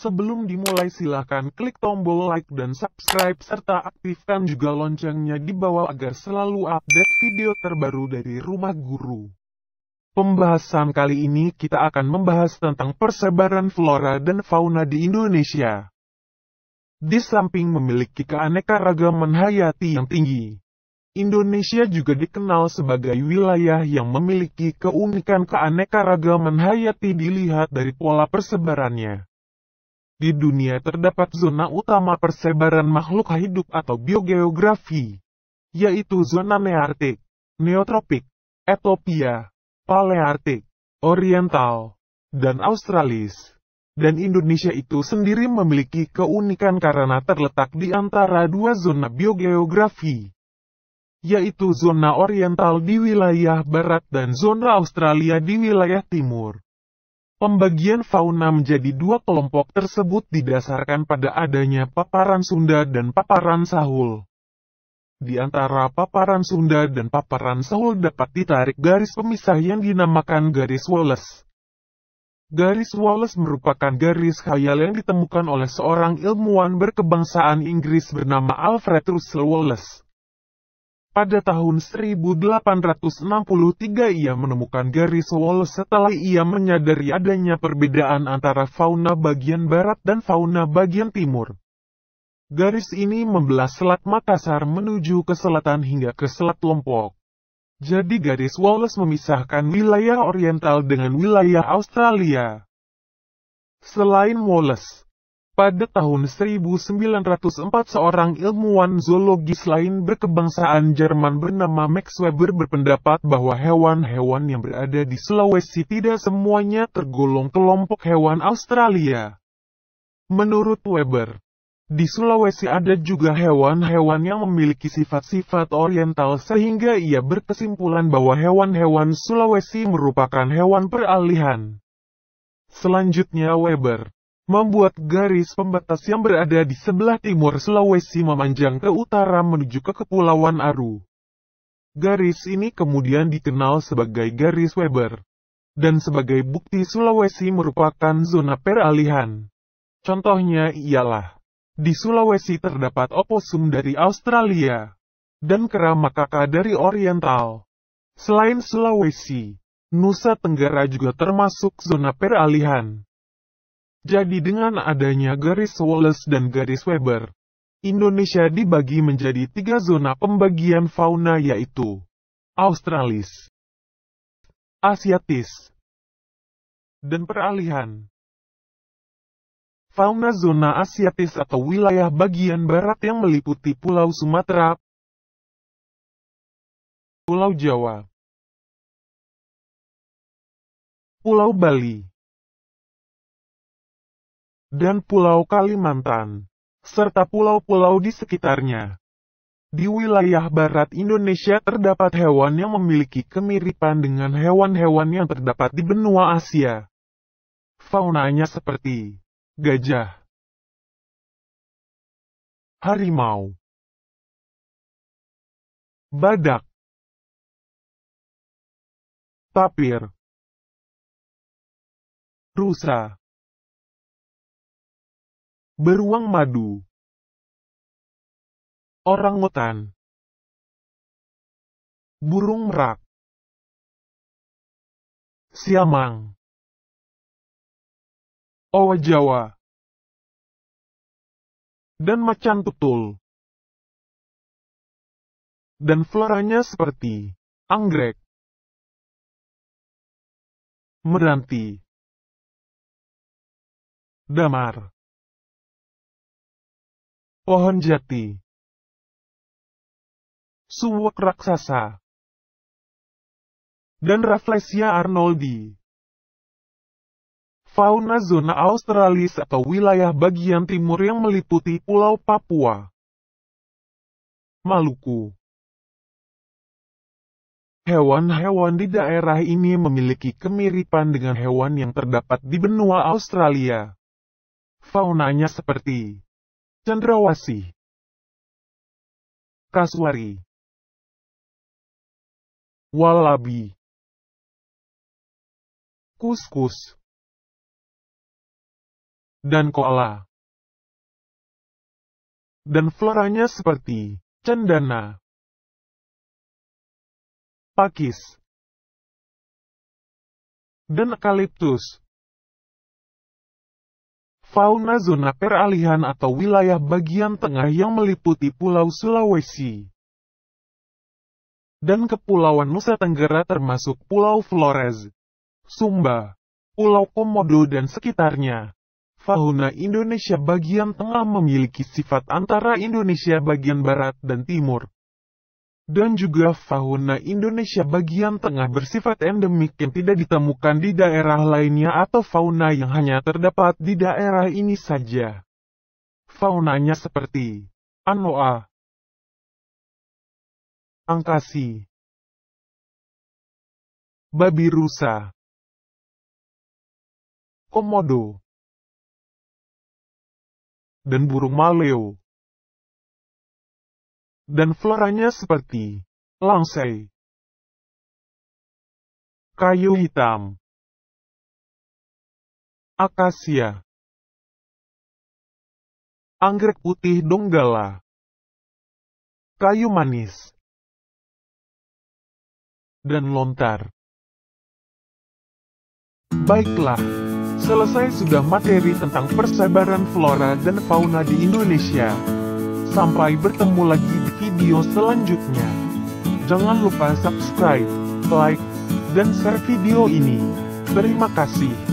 Sebelum dimulai silahkan klik tombol like dan subscribe serta aktifkan juga loncengnya di bawah agar selalu update video terbaru dari Rumah Guru. Pembahasan kali ini kita akan membahas tentang persebaran flora dan fauna di Indonesia. Di samping memiliki keanekaragaman hayati yang tinggi, Indonesia juga dikenal sebagai wilayah yang memiliki keunikan keanekaragaman hayati dilihat dari pola persebarannya. Di dunia terdapat zona utama persebaran makhluk hidup atau biogeografi, yaitu zona Neartik, Neotropik, Etopia, Paleartik, Oriental, dan Australis. Dan Indonesia itu sendiri memiliki keunikan karena terletak di antara dua zona biogeografi yaitu zona oriental di wilayah barat dan zona Australia di wilayah timur. Pembagian fauna menjadi dua kelompok tersebut didasarkan pada adanya paparan Sunda dan paparan Sahul. Di antara paparan Sunda dan paparan Sahul dapat ditarik garis pemisah yang dinamakan garis Wallace. Garis Wallace merupakan garis khayal yang ditemukan oleh seorang ilmuwan berkebangsaan Inggris bernama Alfred Russel Wallace. Pada tahun 1863 ia menemukan garis wall setelah ia menyadari adanya perbedaan antara fauna bagian barat dan fauna bagian timur. Garis ini membelah Selat Makassar menuju ke selatan hingga ke Selat Lombok. Jadi garis Wallace memisahkan wilayah oriental dengan wilayah Australia. Selain Wallace, pada tahun 1904 seorang ilmuwan zoologis lain berkebangsaan Jerman bernama Max Weber berpendapat bahwa hewan-hewan yang berada di Sulawesi tidak semuanya tergolong kelompok hewan Australia. Menurut Weber, di Sulawesi ada juga hewan-hewan yang memiliki sifat-sifat oriental sehingga ia berkesimpulan bahwa hewan-hewan Sulawesi merupakan hewan peralihan. Selanjutnya Weber membuat garis pembatas yang berada di sebelah timur Sulawesi memanjang ke utara menuju ke Kepulauan Aru. Garis ini kemudian dikenal sebagai garis Weber, dan sebagai bukti Sulawesi merupakan zona peralihan. Contohnya ialah, di Sulawesi terdapat oposum dari Australia, dan kera makaka dari Oriental. Selain Sulawesi, Nusa Tenggara juga termasuk zona peralihan. Jadi dengan adanya garis Wallace dan garis Weber, Indonesia dibagi menjadi tiga zona pembagian fauna yaitu Australis, Asiatis, dan peralihan. Fauna zona Asiatis atau wilayah bagian barat yang meliputi Pulau Sumatera, Pulau Jawa, Pulau Bali, dan Pulau Kalimantan, serta pulau-pulau di sekitarnya. Di wilayah barat Indonesia terdapat hewan yang memiliki kemiripan dengan hewan-hewan yang terdapat di benua Asia. Faunanya seperti gajah, harimau, badak, tapir, rusa, Beruang madu. Orang hutan. Burung merak. Siamang. Owa Jawa. Dan macan tutul. Dan floranya seperti anggrek. Meranti. Damar. Pohon jati. Suwak raksasa. Dan Rafflesia arnoldi. Fauna zona Australis atau wilayah bagian timur yang meliputi Pulau Papua. Maluku. Hewan-hewan di daerah ini memiliki kemiripan dengan hewan yang terdapat di benua Australia. Faunanya seperti Cendrawasi Kaswari Walabi Kuskus Dan koala Dan floranya seperti Cendana Pakis Dan ekaliptus fauna zona peralihan atau wilayah bagian tengah yang meliputi Pulau Sulawesi dan Kepulauan Nusa Tenggara termasuk Pulau Flores, Sumba, Pulau Komodo dan sekitarnya. Fauna Indonesia bagian tengah memiliki sifat antara Indonesia bagian barat dan timur dan juga fauna Indonesia bagian tengah bersifat endemik yang tidak ditemukan di daerah lainnya atau fauna yang hanya terdapat di daerah ini saja. Faunanya seperti Anoa, Angkasi, Babi Rusa, Komodo, dan burung maleo dan floranya seperti langsei, kayu hitam, akasia, anggrek putih donggala, kayu manis, dan lontar. Baiklah, selesai sudah materi tentang persebaran flora dan fauna di Indonesia. Sampai bertemu lagi di video selanjutnya. Jangan lupa subscribe, like, dan share video ini. Terima kasih.